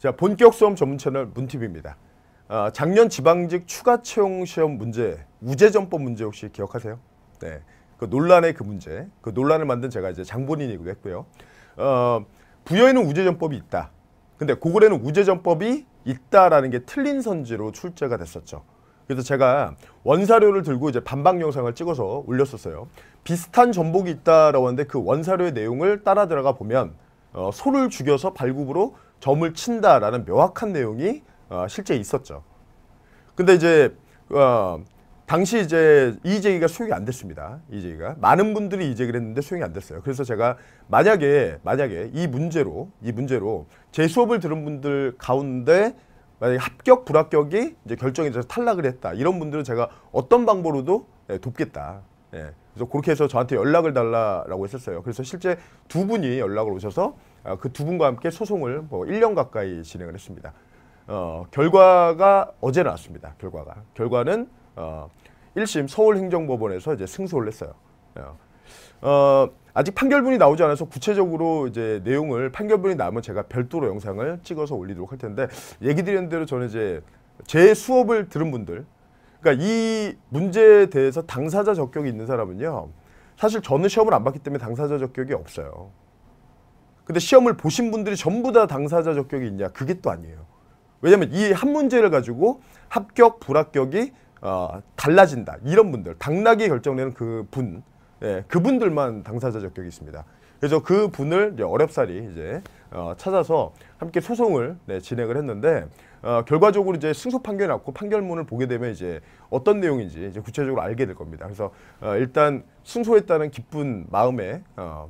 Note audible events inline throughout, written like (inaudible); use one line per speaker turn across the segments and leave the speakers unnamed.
자 본격 수험 전문 채널 문팁입니다. 아, 작년 지방직 추가 채용 시험 문제 우재전법 문제 혹시 기억하세요? 네, 그 논란의 그 문제 그 논란을 만든 제가 이제 장본인이기도 했고요. 어, 부여에는 우재전법이 있다. 근데 고글에는 우재전법이 있다라는 게 틀린 선지로 출제가 됐었죠. 그래서 제가 원사료를 들고 이제 반박 영상을 찍어서 올렸었어요. 비슷한 전복이 있다라고 하는데 그 원사료의 내용을 따라 들어가 보면 어, 소를 죽여서 발굽으로 점을 친다라는 명확한 내용이 어, 실제 있었죠. 근데 이제 어, 당시 이제 이재기가 수용이 안 됐습니다. 이재기가 많은 분들이 이재기를 했는데 수용이 안 됐어요. 그래서 제가 만약에 만약에 이 문제로 이 문제로 제 수업을 들은 분들 가운데 만약에 합격 불합격이 이제 결정이 돼서 탈락을 했다 이런 분들은 제가 어떤 방법으로도 예, 돕겠다. 예. 그래서 그렇게 해서 저한테 연락을 달라라고 했었어요. 그래서 실제 두 분이 연락을 오셔서 아, 그두 분과 함께 소송을 뭐 1년 가까이 진행을 했습니다. 어, 결과가 어제 나왔습니다. 결과가. 결과는 어, 1심 서울행정법원에서 이제 승소를 했어요. 어, 어, 아직 판결문이 나오지 않아서 구체적으로 이제 내용을 판결문이 나오면 제가 별도로 영상을 찍어서 올리도록 할 텐데 얘기 드린 대로 저는 이제 제 수업을 들은 분들 그러니까 이 문제에 대해서 당사자 적격이 있는 사람은요. 사실 저는 시험을 안 봤기 때문에 당사자 적격이 없어요. 근데 시험을 보신 분들이 전부 다 당사자 적격이 있냐? 그게 또 아니에요. 왜냐면이 한 문제를 가지고 합격, 불합격이 어, 달라진다. 이런 분들, 당락이 결정되는 그 분, 예, 그분들만 당사자 적격이 있습니다. 그래서 그 분을 이제 어렵사리 이제 어, 찾아서 함께 소송을 네, 진행을 했는데 어, 결과적으로 이제 승소 판결이 났고 판결문을 보게 되면 이제 어떤 내용인지 이제 구체적으로 알게 될 겁니다. 그래서 어, 일단 승소했다는 기쁜 마음에 어,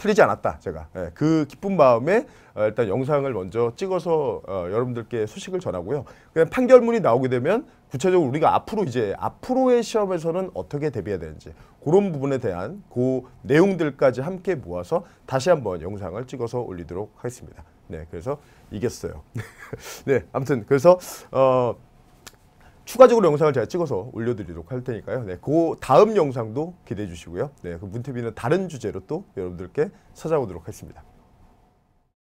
틀리지 않았다 제가 예, 그 기쁜 마음에 어, 일단 영상을 먼저 찍어서 어, 여러분들께 소식을 전하고요 그냥 판결문이 나오게 되면 구체적으로 우리가 앞으로 이제 앞으로의 시험에서는 어떻게 대비해야 되는지 그런 부분에 대한 그 내용들까지 함께 모아서 다시 한번 영상을 찍어서 올리도록 하겠습니다 네 그래서 이겼어요 (laughs) 네 아무튼 그래서 어 추가적으로 영상을 제가 찍어서 올려드리도록 할 테니까요. 네, 그 다음 영상도 기대해 주시고요. 네, 그 문태비는 다른 주제로 또 여러분들께 찾아오도록 하겠습니다.